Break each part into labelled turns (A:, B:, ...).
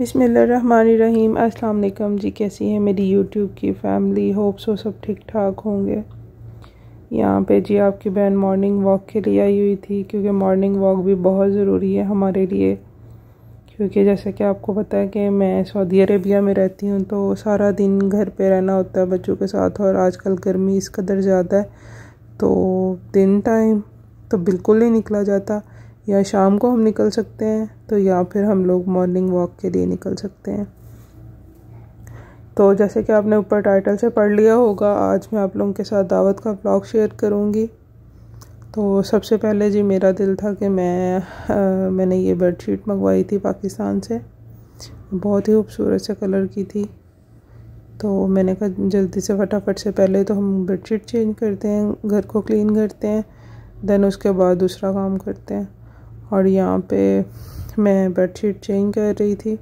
A: बिसमीम अस्सलाम जी कैसी है मेरी यूट्यूब की फैमिली होप्स वो सब ठीक ठाक होंगे यहाँ पे जी आपकी बहन मॉर्निंग वॉक के लिए आई हुई थी क्योंकि मॉर्निंग वॉक भी बहुत ज़रूरी है हमारे लिए क्योंकि जैसे कि आपको पता है कि मैं सऊदी अरेबिया में रहती हूँ तो सारा दिन घर पे रहना होता है बच्चों के साथ और आजकल गर्मी इस कदर ज़्यादा है तो दिन टाइम तो बिल्कुल नहीं निकला जाता या शाम को हम निकल सकते हैं तो या फिर हम लोग मॉर्निंग वॉक के लिए निकल सकते हैं तो जैसे कि आपने ऊपर टाइटल से पढ़ लिया होगा आज मैं आप लोगों के साथ दावत का ब्लॉग शेयर करूँगी तो सबसे पहले जी मेरा दिल था कि मैं आ, मैंने ये बेडशीट मंगवाई थी पाकिस्तान से बहुत ही खूबसूरत से कलर की थी तो मैंने कहा जल्दी से फटाफट से पहले तो हम बेडशीट चेंज करते हैं घर को क्लीन करते हैं देन उसके बाद दूसरा काम करते हैं और यहाँ पे मैं बेडशीट चेंज कर रही थी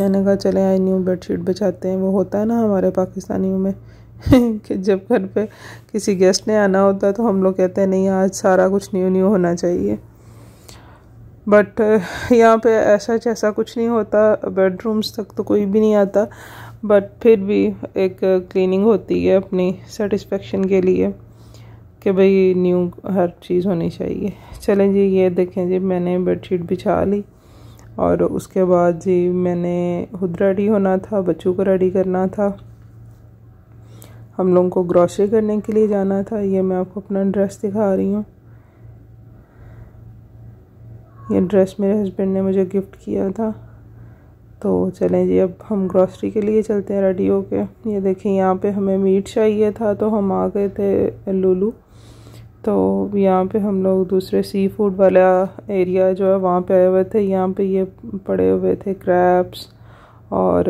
A: मैंने कहा चले आई न्यू बेडशीट बचाते हैं वो होता है ना हमारे पाकिस्तानियों में कि जब घर पे किसी गेस्ट ने आना होता है तो हम लोग कहते हैं नहीं आज सारा कुछ न्यू न्यू होना चाहिए बट यहाँ पे ऐसा जैसा कुछ नहीं होता बेडरूम्स तक तो कोई भी नहीं आता बट फिर भी एक क्लीनिंग होती है अपनी सेटिस्फेक्शन के लिए कि भाई न्यू हर चीज़ होनी चाहिए चलें जी ये देखें जी मैंने बेडशीट बिछा ली और उसके बाद जी मैंने खुद रेडी होना था बच्चों को रेडी करना था हम लोगों को ग्रॉसरी करने के लिए जाना था ये मैं आपको अपना ड्रेस दिखा रही हूँ ये ड्रेस मेरे हस्बैंड ने मुझे गिफ्ट किया था तो चलें जी अब हम ग्रॉसरी के लिए चलते हैं रेडी होके ये देखें यहाँ पे हमें मीट चाहिए था तो हम आ गए थे लुलू तो यहाँ पे हम लोग दूसरे सी फूड वाला एरिया जो है वहाँ पे आए हुए थे यहाँ पे ये पड़े हुए थे क्रैप्स और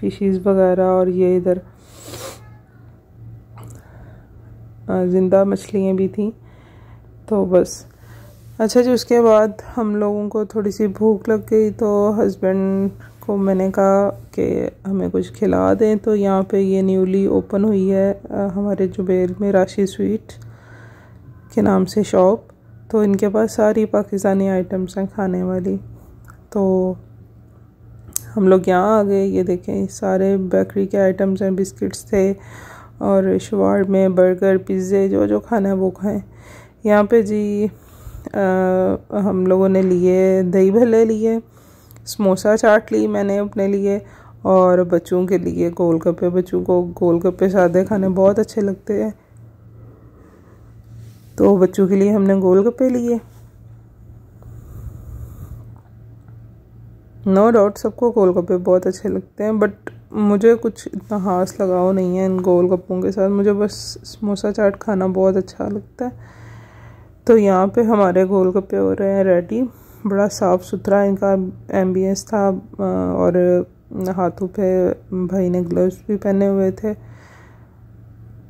A: फिशेस uh, वगैरह और ये इधर uh, ज़िंदा मछलियाँ भी थी तो बस अच्छा जी उसके बाद हम लोगों को थोड़ी सी भूख लग गई तो हस्बैंड को मैंने कहा कि हमें कुछ खिला दें तो यहाँ पे ये न्यूली ओपन हुई है uh, हमारे जुबेर में राशि स्वीट के नाम से शॉप तो इनके पास सारी पाकिस्तानी आइटम्स हैं खाने वाली तो हम लोग यहाँ आ गए ये देखें सारे बेकरी के आइटम्स हैं बिस्किट्स थे और शवाड में बर्गर पिज़्ज़े जो जो खाना है वो खाएं यहाँ पे जी आ, हम लोगों ने लिए दही भले लिए समोसा चाट ली मैंने अपने लिए और बच्चों के लिए गोल गप्पे बच्चों को गोल गप्पे सादे खाने बहुत अच्छे लगते हैं तो बच्चों के लिए हमने गोलगप्पे लिए नो डाउट सबको गोलगप्पे बहुत अच्छे लगते हैं बट मुझे कुछ इतना हास लगाव नहीं है इन गोलगप्पों के साथ मुझे बस समोसा चाट खाना बहुत अच्छा लगता है तो यहाँ पे हमारे गोलगप्पे हो रहे हैं रेडी बड़ा साफ़ सुथरा इनका एम्बियंस था और हाथों पे भाई ने ग्लव्स भी पहने हुए थे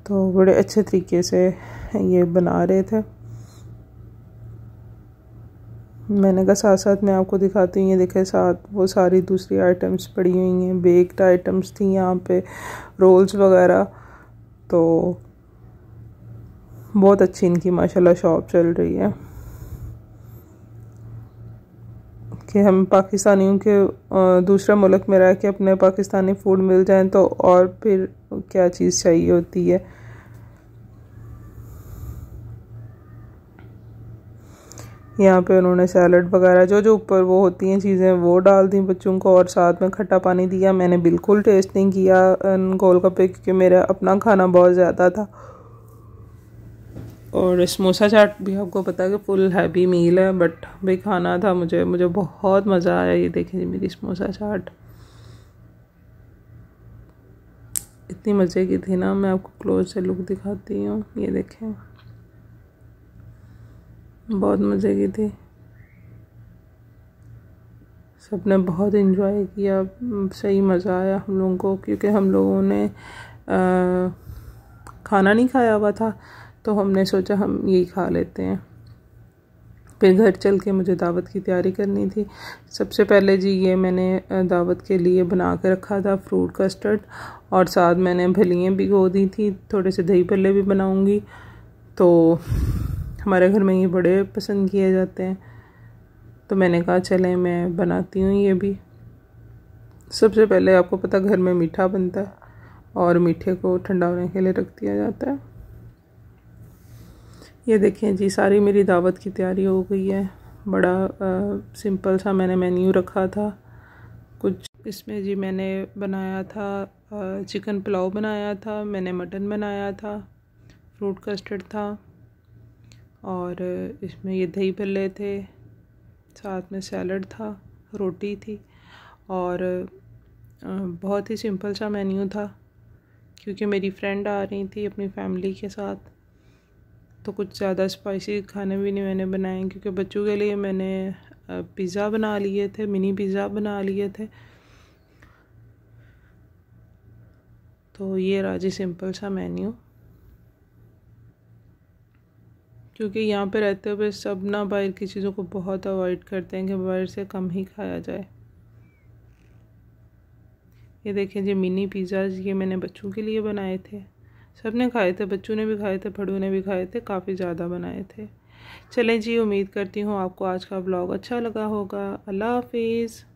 A: तो बड़े अच्छे तरीके से ये बना रहे थे मैंने कहा साथ साथ मैं आपको दिखाती हूँ ये देखे साथ वो सारी दूसरी आइटम्स पड़ी हुई हैं बेक्ड आइटम्स थी यहाँ पे रोल्स वगैरह तो बहुत अच्छी इनकी माशाल्लाह शॉप चल रही है कि हम पाकिस्तानियों के दूसरा मुल्क में रह के अपने पाकिस्तानी फूड मिल जाए तो और फिर क्या चीज़ चाहिए होती है यहाँ पे उन्होंने सैलड वगैरह जो जो ऊपर वो होती हैं चीज़ें वो डाल दी बच्चों को और साथ में खट्टा पानी दिया मैंने बिल्कुल टेस्ट नहीं किया गोलगप्पे क्योंकि मेरा अपना खाना बहुत ज़्यादा था और समोसा चाट भी आपको पता है कि फुल हैवी मील है बट भी खाना था मुझे मुझे बहुत मज़ा आया ये देखें जी मेरी समोसा चाट इतनी मज़े की थी ना मैं आपको क्लोज से लुक दिखाती हूँ ये देखें बहुत मज़े की थी सबने बहुत इन्जॉय किया सही मज़ा आया हम लोगों को क्योंकि हम लोगों ने आ, खाना नहीं खाया हुआ था तो हमने सोचा हम यही खा लेते हैं फिर घर चल के मुझे दावत की तैयारी करनी थी सबसे पहले जी ये मैंने दावत के लिए बना के रखा था फ्रूट कस्टर्ड और साथ मैंने भलियाँ भी गो दी थी थोड़े से दही भल्ले भी बनाऊँगी तो हमारे घर में ये बड़े पसंद किए जाते हैं तो मैंने कहा चलें मैं बनाती हूँ ये भी सबसे पहले आपको पता घर में मीठा बनता है और मीठे को ठंडा होने के लिए रख दिया जाता है ये देखें जी सारी मेरी दावत की तैयारी हो गई है बड़ा आ, सिंपल सा मैंने मेन्यू रखा था कुछ इसमें जी मैंने बनाया था आ, चिकन पुलाव बनाया था मैंने मटन बनाया था फ्रूट कस्टर्ड था और इसमें ये दही भल्ले थे साथ में सैलड था रोटी थी और बहुत ही सिंपल सा मेन्यू था क्योंकि मेरी फ्रेंड आ रही थी अपनी फैमिली के साथ तो कुछ ज़्यादा स्पाइसी खाने भी नहीं मैंने बनाए क्योंकि बच्चों के लिए मैंने पिज़्ज़ा बना लिए थे मिनी पिज़्ज़ा बना लिए थे तो ये राजी सिंपल सा मेन्यू क्योंकि यहाँ पे रहते हुए सब ना बाहर की चीज़ों को बहुत अवॉइड करते हैं कि बाहर से कम ही खाया जाए ये देखें जी मिनी पिज़्ज़ा ये मैंने बच्चों के लिए बनाए थे सब ने खाए थे बच्चों ने भी खाए थे फड़ू ने भी खाए थे काफ़ी ज़्यादा बनाए थे चलें जी उम्मीद करती हूँ आपको आज का ब्लॉग अच्छा लगा होगा अल्लाह हाफिज़